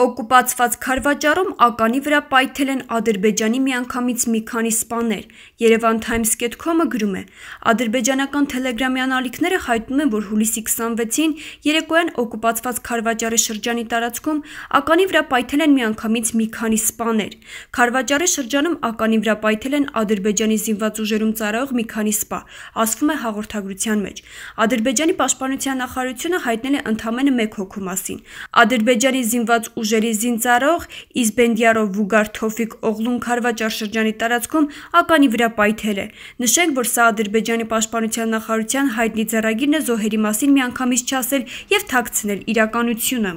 Օկուպացված Խարվաճառում ականի վրա պայթել են Ադրբեջանի միանգամից մի քանի սպաներ։ Yerevan Times.com-ը գրում է. Ադրբեջանական Telegram-յան ալիքները հայտնում են, որ հուլիսի 26-ին երեկոյան օկուպացված Խարվաճառի շրջանի տարածքում ականի վրա պայթել են միանգամից մի քանի սպաներ։ Խարվաճառի շրջանում ականի վրա պայթել են Ադրբեջանի զինված ուժերում ծառայող մի քանի սպա, ասվում է հաղորդագրության մեջ։ Ադրբեջանի պաշտպանության նախարարությունը հայտնել է ընդամենը 1 հոգու մասին։ Ադրբեջանի զինված ուժ ուժերի զինծառող Իզբենդիարո Վուգար Թոֆիկ Օղլուն Խարվաճար շրջանի տարածքում ականի վրա պայթել է։ Նշենք, որ սա Ադրբեջանի պաշտպանության նախարարության հայտնի ձեռագիրն է զոհերի մասին միանգամից չասել եւ թաքցնել իրականությունը։